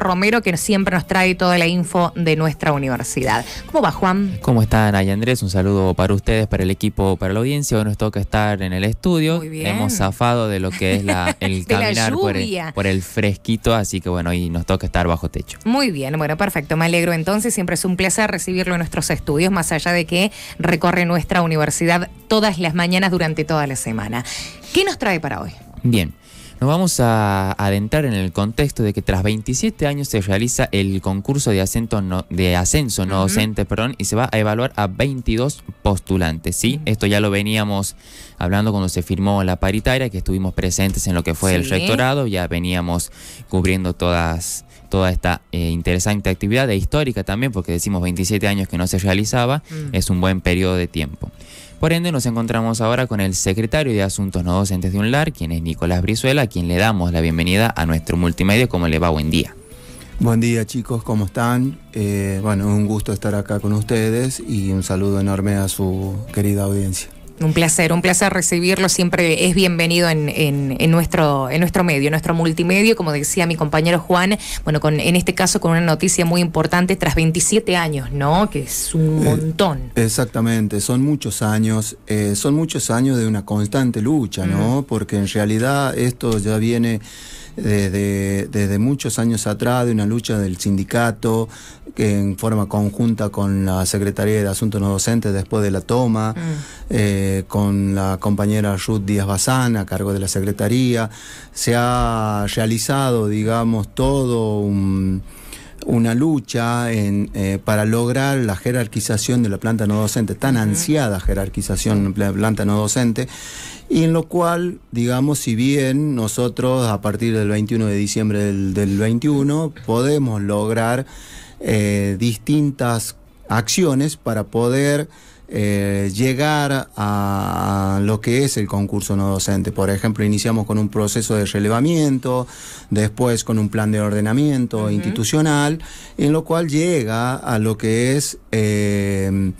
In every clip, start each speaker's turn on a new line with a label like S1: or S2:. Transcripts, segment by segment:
S1: Romero, que siempre nos trae toda la info de nuestra universidad. ¿Cómo va, Juan?
S2: ¿Cómo están, Ahí Andrés? Un saludo para ustedes, para el equipo, para la audiencia. Hoy nos toca estar en el estudio. Muy bien. Hemos zafado de lo que es la, el caminar por, el, fresquito, así que bueno, y nos toca estar bajo techo.
S1: Muy bien, bueno, perfecto. Me alegro entonces. Siempre es un placer recibirlo en nuestros estudios, más allá de que recorre nuestra universidad todas las mañanas durante toda la semana. ¿Qué nos trae para hoy?
S2: Bien. Nos vamos a adentrar en el contexto de que tras 27 años se realiza el concurso de, acento de ascenso no docente perdón, y se va a evaluar a 22 postulantes. ¿sí? Esto ya lo veníamos hablando cuando se firmó la paritaria, que estuvimos presentes en lo que fue el rectorado, ya veníamos cubriendo todas toda esta eh, interesante actividad e histórica también, porque decimos 27 años que no se realizaba, mm. es un buen periodo de tiempo. Por ende, nos encontramos ahora con el secretario de Asuntos No Docentes de UNLAR, quien es Nicolás Brizuela, a quien le damos la bienvenida a nuestro multimedia. ¿Cómo le va? Buen día.
S3: Buen día chicos, ¿cómo están? Eh, bueno, un gusto estar acá con ustedes y un saludo enorme a su querida audiencia.
S1: Un placer, un placer recibirlo. Siempre es bienvenido en, nuestro, en nuestro medio, en nuestro multimedio, como decía mi compañero Juan, bueno, con, en este caso con una noticia muy importante tras 27 años, ¿no? Que es un eh, montón.
S3: exactamente, son muchos años, eh, son muchos años de una constante lucha, ¿no? Mm. Porque en realidad esto ya viene desde, desde muchos años atrás, de una lucha del sindicato en forma conjunta con la Secretaría de Asuntos No Docentes después de la toma, mm. eh, con la compañera Ruth Díaz Bazán a cargo de la Secretaría. Se ha realizado, digamos, todo un una lucha eh, para lograr la jerarquización de la planta no docente, tan ansiada jerarquización de la planta no docente, y en lo cual, digamos, si bien nosotros a partir del 21 de diciembre del, 21 podemos lograr eh, distintas acciones para poder eh, llegar a lo que es el concurso no docente. Por ejemplo, iniciamos con un proceso de relevamiento, después con un plan de ordenamiento institucional, en lo cual llega a lo que es... Eh,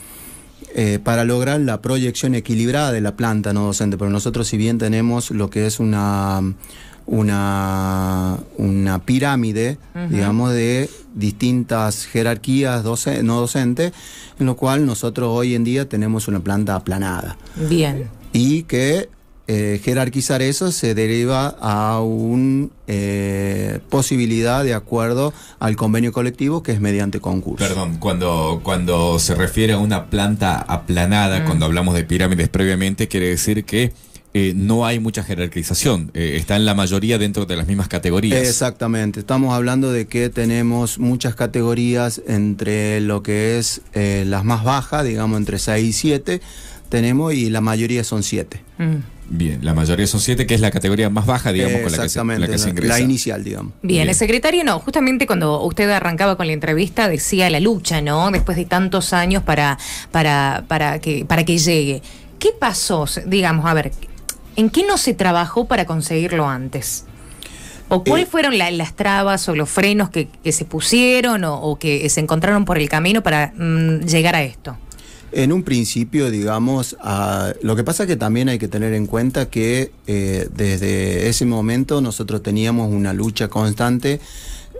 S3: eh, para lograr la proyección equilibrada de la planta no docente, pero nosotros si bien tenemos lo que es una una, una pirámide, digamos, de distintas jerarquías no docentes, en lo cual nosotros hoy en día tenemos una planta aplanada. Bien. Y que eh, jerarquizar eso se deriva a una eh, posibilidad de acuerdo al convenio colectivo que es mediante concurso. Perdón,
S4: cuando, cuando se refiere a una planta aplanada, mm. cuando hablamos de pirámides previamente, quiere decir que eh, no hay mucha jerarquización, eh, está en la mayoría dentro de las mismas categorías.
S3: Exactamente, estamos hablando de que tenemos muchas categorías entre lo que es eh, las más bajas, digamos entre 6 y 7, tenemos y la mayoría son 7.
S2: Mm.
S4: Bien, la mayoría son siete, que es la categoría más baja, digamos, con la que, se, La
S3: inicial, digamos.
S1: Bien, el secretario no, justamente cuando usted arrancaba con la entrevista decía la lucha, ¿no? Después de tantos años para, para, para, que, para que llegue. ¿Qué pasó, digamos, a ver, ¿En qué no se trabajó para conseguirlo antes? ¿O cuáles eh, fueron las trabas o los frenos que, se pusieron o, que se encontraron por el camino para mm, llegar a esto?
S3: En un principio, digamos, lo que pasa es que también hay que tener en cuenta que eh, desde ese momento nosotros teníamos una lucha constante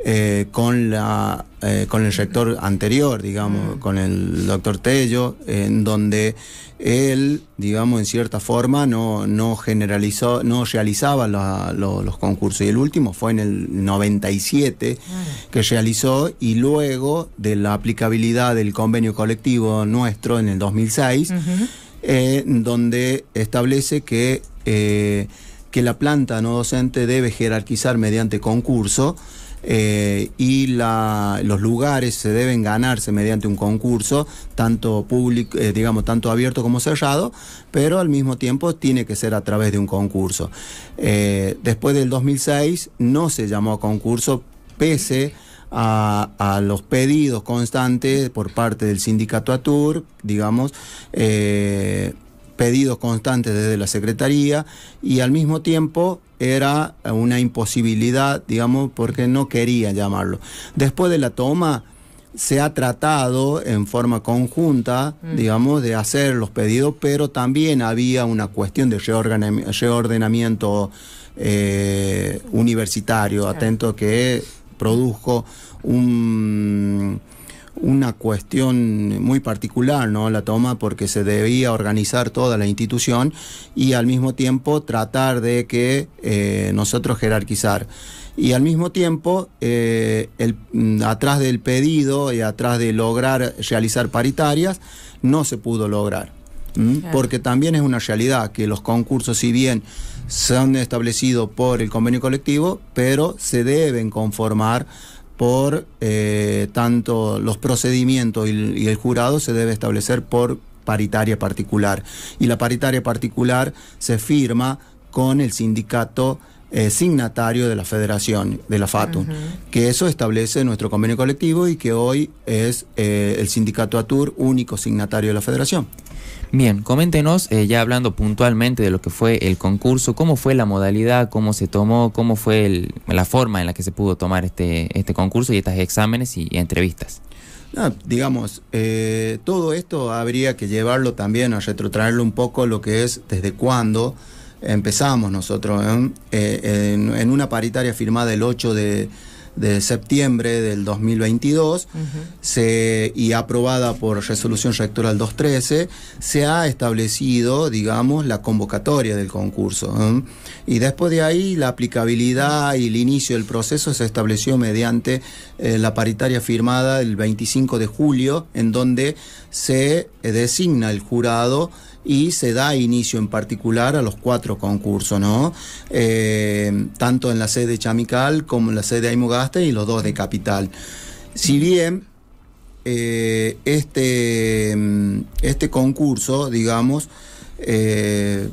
S3: eh, con la eh, con el rector anterior, digamos, mm. con el doctor Tello, en donde él, digamos, en cierta forma no, generalizó, no realizaba los concursos. Y el último fue en el 97 que realizó y luego de la aplicabilidad del convenio colectivo nuestro en el 2006, eh, donde establece que, eh, que la planta no docente debe jerarquizar mediante concurso eh, y los lugares se deben ganarse mediante un concurso, tanto público, eh, digamos, tanto abierto como cerrado, pero al mismo tiempo tiene que ser a través de un concurso. Eh, después del 2006 no se llamó a concurso, pese a, los pedidos constantes por parte del sindicato ATUR, digamos, pedidos constantes desde la Secretaría y al mismo tiempo era una imposibilidad, digamos, porque no quería llamarlo. Después de la toma se ha tratado en forma conjunta, mm. digamos, de hacer los pedidos, pero también había una cuestión de reordenamiento eh, universitario, atento que produjo un una cuestión muy particular, ¿no? La toma porque se debía organizar toda la institución y al mismo tiempo tratar de que eh, nosotros jerarquizar. Y al mismo tiempo, eh, el, mm, atrás del pedido y atrás de lograr realizar paritarias, no se pudo lograr. Porque también es una realidad que los concursos, si bien son establecido por el convenio colectivo, pero se deben conformar por eh, tanto los procedimientos y, el jurado se debe establecer por paritaria particular. Y la paritaria particular se firma con el sindicato eh, signatario de la federación, de la FATU, que eso establece nuestro convenio colectivo y que hoy es eh, el sindicato ATUR único signatario de la federación. Bien, coméntenos, eh, ya hablando puntualmente de lo que fue el concurso,
S2: cómo fue la modalidad, cómo se tomó, cómo fue la forma en la que se pudo tomar este, este concurso y estos exámenes y, entrevistas.
S3: digamos, eh, todo esto habría que llevarlo también a retrotraerlo un poco lo que es desde cuándo empezamos nosotros. Eh, en, una paritaria firmada el 8 de, de septiembre del 2022 se, y aprobada por resolución rectoral 213, se ha establecido, digamos, la convocatoria del concurso. Y después de ahí, la aplicabilidad y el inicio del proceso se estableció mediante eh, la paritaria firmada el 25 de julio, en donde se eh, designa el jurado y se da inicio en particular a los cuatro concursos, ¿no? Eh, tanto en la sede de Chamical como en la sede de Aimogaste y los dos de Capital. Si bien eh, este, mm, este concurso, digamos, eh,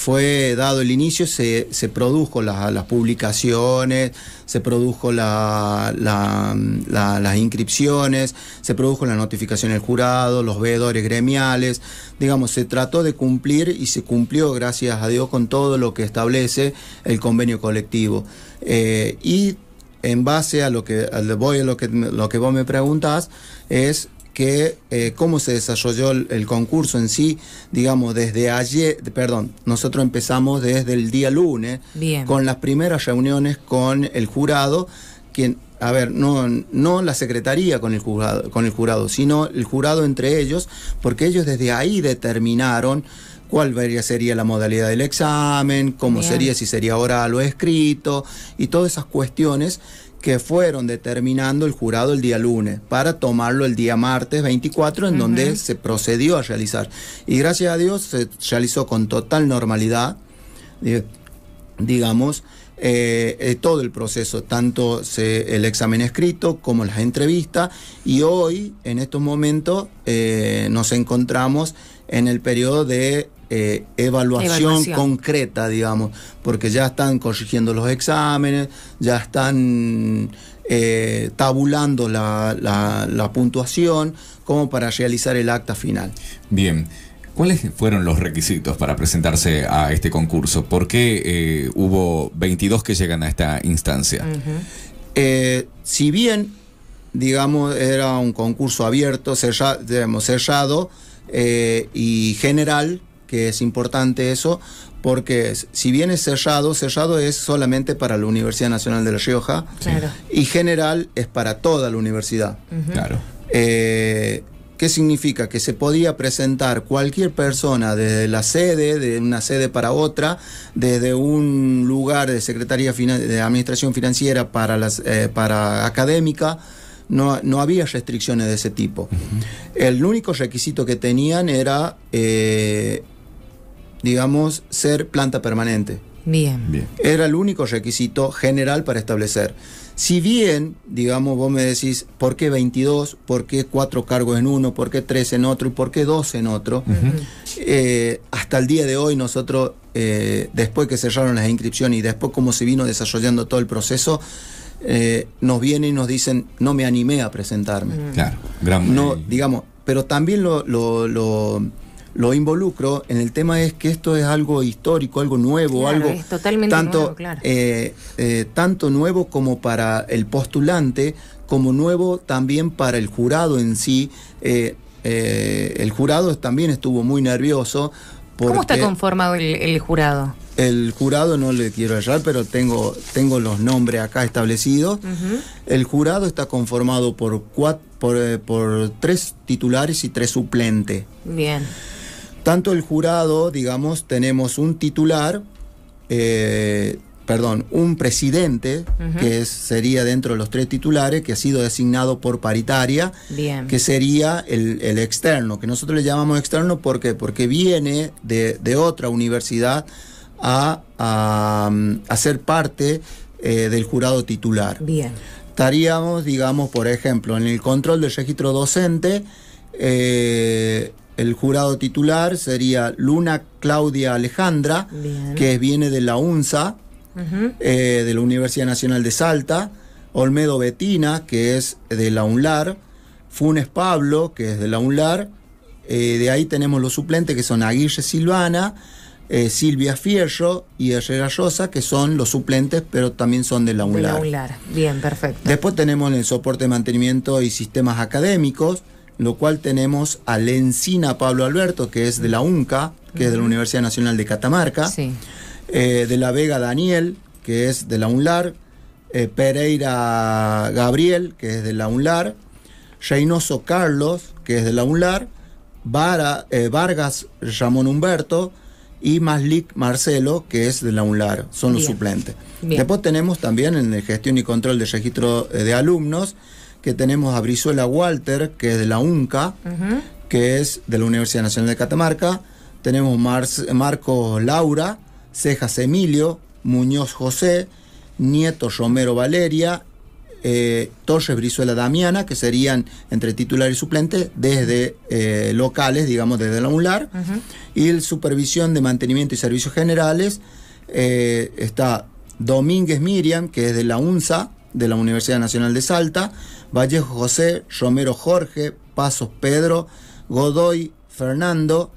S3: fue dado el inicio, se, se produjo las publicaciones, se produjo la, las inscripciones, se produjo la notificación del jurado, los veedores gremiales, digamos, se trató de cumplir y se cumplió, gracias a Dios, con todo lo que establece el convenio colectivo. Eh, y en base a lo que voy lo que lo que vos me preguntás es que eh, cómo se desarrolló el, concurso en sí, digamos, desde ayer, perdón, nosotros empezamos desde el día lunes con las primeras reuniones con el jurado, quien, a ver, no, no la secretaría con el, jurado, con el jurado, sino el jurado entre ellos, porque ellos desde ahí determinaron cuál sería la modalidad del examen, cómo sería, si sería oral o escrito, y todas esas cuestiones que fueron determinando el jurado el día lunes para tomarlo el día martes 24 en donde se procedió a realizar. Y gracias a Dios se realizó con total normalidad, eh, digamos, eh, eh, todo el proceso, tanto el examen escrito como las entrevistas. Y hoy, en estos momentos, nos encontramos en el periodo de eh, evaluación, concreta, digamos, porque ya están corrigiendo los exámenes, ya están eh, tabulando la, la, puntuación como para realizar el acta final.
S4: Bien. ¿Cuáles fueron los requisitos para presentarse a este concurso? ¿Por qué eh, hubo 22 que llegan a esta instancia?
S3: si bien, digamos, era un concurso abierto, sellado, cerrado y general, que es importante eso, porque si bien es cerrado, cerrado es solamente para la Universidad Nacional de La Rioja y general es para toda la universidad. Claro. Eh, ¿Qué significa? Que se podía presentar cualquier persona desde la sede, de una sede para otra, desde un lugar de Secretaría de Administración Financiera para, las, eh, para académica. No, no, había restricciones de ese tipo. El único requisito que tenían era eh, digamos, ser planta permanente.
S1: Bien.
S3: Era el único requisito general para establecer. Si bien, digamos, vos me decís, ¿por qué 22? ¿Por qué 4 cargos en uno? ¿Por qué 3 en otro? ¿Y por qué 2 en otro? Eh, hasta el día de hoy nosotros, eh, después que cerraron las inscripciones y después cómo se vino desarrollando todo el proceso, eh, nos vienen y nos dicen, no me animé a presentarme. Claro, gran... No, digamos, pero también lo lo involucro en el tema es que esto es algo histórico, algo nuevo, algo
S1: totalmente tanto, nuevo,
S3: eh, eh, tanto nuevo como para el postulante, como nuevo también para el jurado en sí. Eh, el jurado también estuvo muy nervioso. ¿Cómo está
S1: conformado el, jurado?
S3: El jurado no le quiero errar, pero tengo, tengo los nombres acá establecidos. El jurado está conformado por, cuatro, por tres titulares y tres suplentes. Bien tanto el jurado, digamos, tenemos un titular, eh, perdón, un presidente, que sería dentro de los tres titulares, que ha sido designado por paritaria, que sería el, externo, que nosotros le llamamos externo ¿por qué? porque viene de, otra universidad a, a, ser parte eh, del jurado titular. Bien. Estaríamos, digamos, por ejemplo, en el control del registro docente, eh, el jurado titular sería Luna Claudia Alejandra, que viene de la UNSA, eh, de la Universidad Nacional de Salta, Olmedo Betina, que es de la UNLAR, Funes Pablo, que es de la UNLAR, eh, de ahí tenemos los suplentes que son Aguirre Silvana, eh, Silvia Fierro y Herrera Rosa, que son los suplentes, pero también son de la UNLAR. De la
S1: UNLAR, bien, perfecto.
S3: Después tenemos el soporte de mantenimiento y sistemas académicos, lo cual tenemos a Lencina Pablo Alberto, que es de la UNCA, que es de la Universidad Nacional de Catamarca, eh, de la Vega Daniel, que es de la UNLAR, eh, Pereira Gabriel, que es de la UNLAR, Reynoso Carlos, que es de la UNLAR, Vara, eh, Vargas Ramón Humberto y Maslik Marcelo, que es de la UNLAR, son los suplentes. Después tenemos también en gestión y control de registro de alumnos, que tenemos a Brizuela Walter, que es de la UNCA, que es de la Universidad Nacional de Catamarca. Tenemos Mar Marcos Laura, Cejas Emilio, Muñoz José, Nieto Romero Valeria, eh, Torres Brizuela Damiana, que serían entre titular y suplente desde eh, locales, digamos desde la UNLAR, y el supervisión de mantenimiento y servicios generales eh, está Domínguez Miriam, que es de la UNSA, de la Universidad Nacional de Salta, Vallejo José, Romero Jorge, Pasos Pedro, Godoy Fernando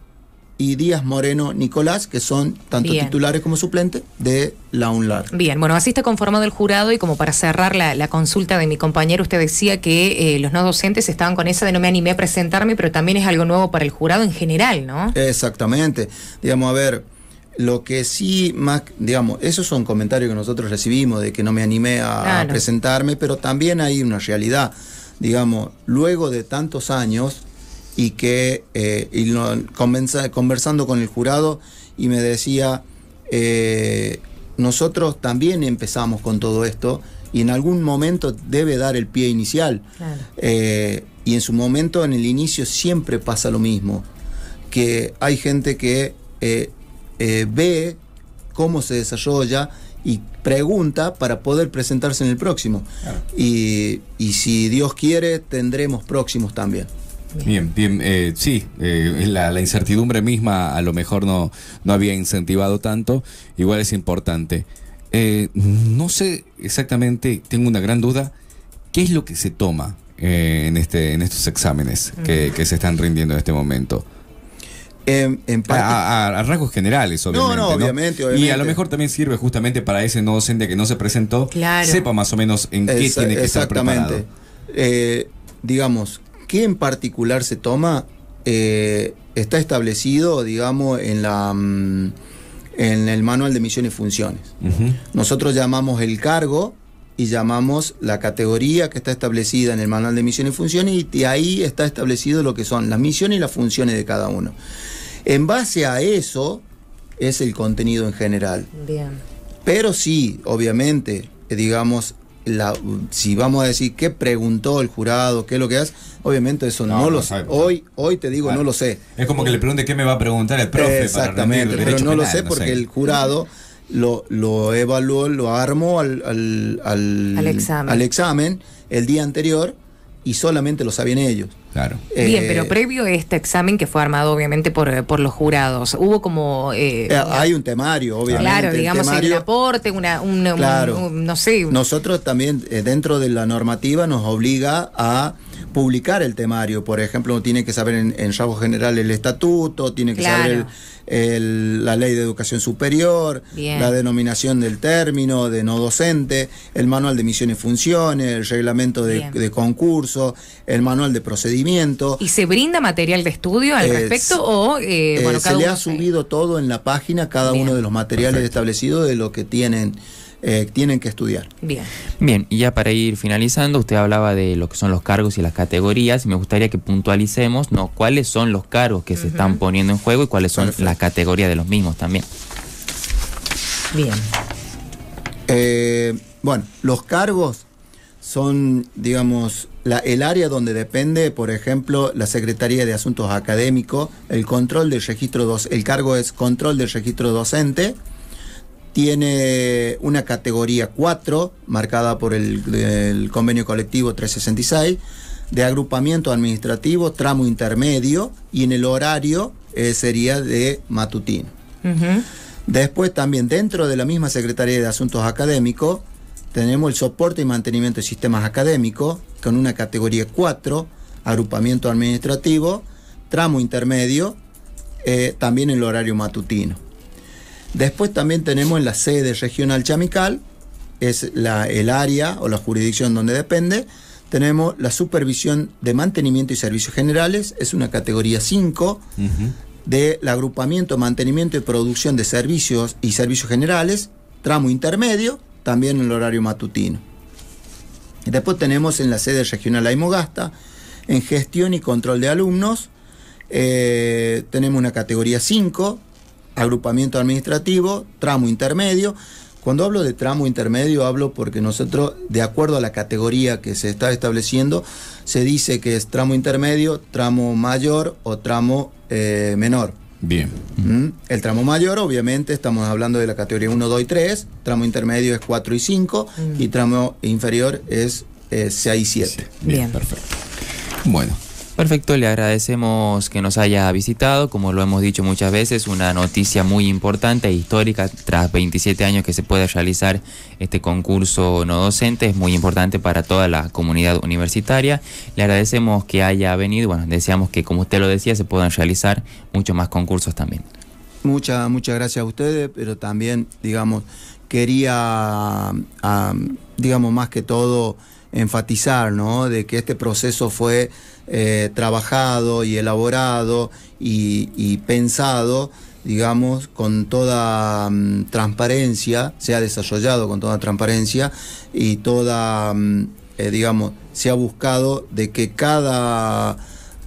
S3: y Díaz Moreno Nicolás, que son tanto titulares como suplentes de la UNLAR.
S1: Bien, bueno, así está conformado el jurado y como para cerrar la, consulta de mi compañero, usted decía que eh, los no docentes estaban con esa de no me animé a presentarme, pero también es algo nuevo para el jurado en general, ¿no?
S3: Exactamente. Digamos, a ver, lo que sí, más, digamos, esos son comentarios que nosotros recibimos de que no me animé a, presentarme, pero también hay una realidad, digamos, luego de tantos años y que eh, conversando con el jurado y me decía, eh, nosotros también empezamos con todo esto y en algún momento debe dar el pie inicial. Eh, y en su momento, en el inicio, siempre pasa lo mismo, que hay gente que eh, ve cómo se desarrolla y pregunta para poder presentarse en el próximo. Y, si Dios quiere, tendremos próximos también.
S4: Bien, bien, eh, sí, eh, la, incertidumbre misma a lo mejor no, había incentivado tanto, igual es importante. no sé exactamente, tengo una gran duda, ¿qué es lo que se toma en, este, en estos exámenes que se están rindiendo en este momento? a, rasgos generales, obviamente. obviamente, Y a lo mejor también sirve justamente para ese no docente que no se presentó, claro. sepa más o menos en qué tiene que estar preparado. Exactamente.
S3: Eh, digamos, ¿qué en particular se toma? Eh, está establecido, digamos, en la mm, en el manual de misiones y funciones. Nosotros llamamos el cargo y llamamos la categoría que está establecida en el manual de misiones y funciones y ahí está establecido lo que son las misiones y las funciones de cada uno. En base a eso es el contenido en general. Bien. Pero sí, obviamente, eh, digamos, la, si vamos a decir qué preguntó el jurado, qué es lo que hace, obviamente eso no, lo sé. Hoy, hoy te digo, no lo sé.
S4: Es como que le pregunte qué me va a preguntar el profe. Exactamente, pero no lo sé porque el jurado
S3: lo, lo evaluó, lo armó al, al, al, examen. el día anterior y solamente lo sabían ellos. Claro. Eh, Bien, pero
S1: previo a este examen que fue armado obviamente por, los jurados, hubo como... Eh, eh,
S3: hay un temario, obviamente. Claro, digamos, un
S1: aporte, una, un,
S3: no sé. Nosotros también, dentro de la normativa, nos obliga a publicar el temario, por ejemplo, tiene que saber en, en general el estatuto, tiene que saber la ley de educación superior, la denominación del término de no docente, el manual de misiones y funciones, el reglamento de, concurso, el manual de procedimiento. ¿Y se brinda material de estudio al eh, respecto
S1: o eh, eh, se le ha
S3: subido todo en la página, cada uno de los materiales establecidos de lo que tienen. Eh, tienen que estudiar. Bien. Bien,
S2: y ya para ir finalizando, usted hablaba de lo que son los cargos y las categorías, y me gustaría que puntualicemos ¿no? cuáles son los cargos que se están poniendo en juego y cuáles son las categorías de los mismos también.
S3: Bien. Eh, bueno, los cargos son, digamos, la, el área donde depende, por ejemplo, la Secretaría de Asuntos Académicos, el control del registro, el cargo es control del registro docente, tiene una categoría 4, marcada por el, convenio colectivo 366, de agrupamiento administrativo, tramo intermedio, y en el horario eh, sería de matutino. Después también dentro de la misma Secretaría de Asuntos Académicos, tenemos el soporte y mantenimiento de sistemas académicos, con una categoría 4, agrupamiento administrativo, tramo intermedio, eh, también también el horario matutino. Después también tenemos en la sede regional chamical, es el área o la jurisdicción donde depende. Tenemos la supervisión de mantenimiento y servicios generales, es una categoría 5 del agrupamiento, mantenimiento y producción de servicios y servicios generales, tramo intermedio, también en el horario matutino. después tenemos en la sede regional Aimogasta, en gestión y control de alumnos, eh, tenemos una categoría 5, agrupamiento administrativo, tramo intermedio. Cuando hablo de tramo intermedio hablo porque nosotros, de acuerdo a la categoría que se está estableciendo, se dice que es tramo intermedio, tramo mayor o tramo eh, menor. Bien. ¿Mm? El tramo mayor, obviamente, estamos hablando de la categoría 1, 2 y 3, tramo intermedio es 4 y 5 mm. y tramo inferior es eh, 6 y 7. Bien, perfecto.
S2: Bueno. Perfecto, le agradecemos que nos haya visitado. Como lo hemos dicho muchas veces, una noticia muy importante e histórica tras 27 años que se puede realizar este concurso no docente. Es muy importante para toda la comunidad universitaria. Le agradecemos que haya venido. Bueno, deseamos que, como usted lo decía, se puedan realizar muchos más concursos también.
S3: Muchas, muchas gracias a ustedes, pero también, digamos, quería, digamos, más que todo enfatizar, ¿no? De que este proceso fue eh, trabajado y elaborado y, pensado, digamos, con toda mm, transparencia, se ha desarrollado con toda transparencia y toda, mm, eh, digamos, se ha buscado de que cada,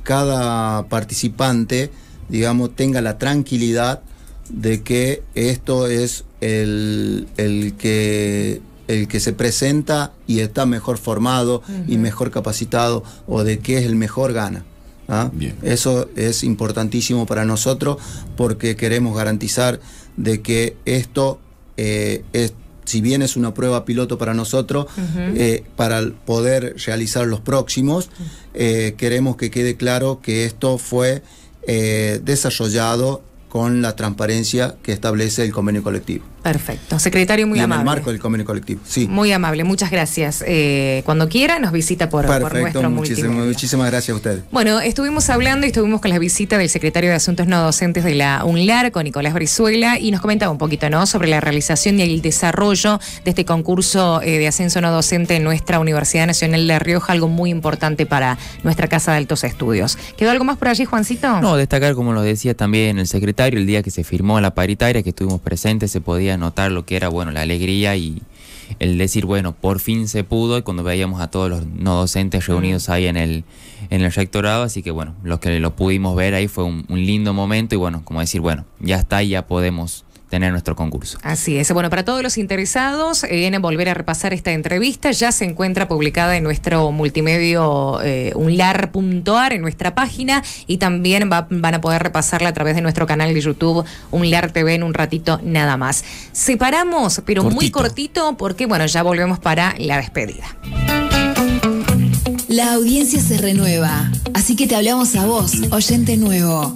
S3: cada participante, digamos, tenga la tranquilidad de que esto es el, el que el que se presenta y está mejor formado y mejor capacitado o de que es el mejor gana. ¿ah? Eso es importantísimo para nosotros porque queremos garantizar de que esto eh, es si bien es una prueba piloto para nosotros, eh, para poder realizar los próximos, eh, queremos que quede claro que esto fue desarrollado con la transparencia que establece el convenio colectivo.
S1: Perfecto. Secretario,
S3: muy amable. En el marco del convenio colectivo, sí.
S1: Muy amable, muchas gracias. Eh, cuando quiera nos visita por,
S3: por nuestro muchísimas, muchísimas gracias a usted.
S1: Bueno, estuvimos hablando y estuvimos con la visita del secretario de Asuntos No Docentes de la UNLAR, con Nicolás Brizuela, y nos comentaba un poquito, ¿no?, sobre la realización y el desarrollo de este concurso eh, de ascenso no docente en nuestra Universidad Nacional de Rioja, algo muy importante para nuestra Casa de Altos Estudios. ¿Quedó algo más por allí, Juancito?
S2: No, destacar, como lo decía también el secretario el día que se firmó la paritaria, que estuvimos presentes, se podía notar lo que era, bueno, la alegría y el decir, bueno, por fin se pudo, y cuando veíamos a todos los no docentes mm. reunidos ahí en el, en el rectorado, así que bueno, los que lo pudimos ver ahí fue un, un lindo momento y bueno, como decir, bueno, ya está, ya podemos tener nuestro concurso.
S1: Así es. Bueno, para todos los interesados vienen a volver a repasar esta entrevista, ya se encuentra publicada en nuestro multimedio eh, unlar.ar, en nuestra página, y también van a poder repasarla a través de nuestro canal de YouTube, Unlar TV, en un ratito nada más. Separamos, pero muy cortito, porque bueno, ya volvemos para la despedida. La audiencia se renueva, así que te hablamos a vos, oyente nuevo.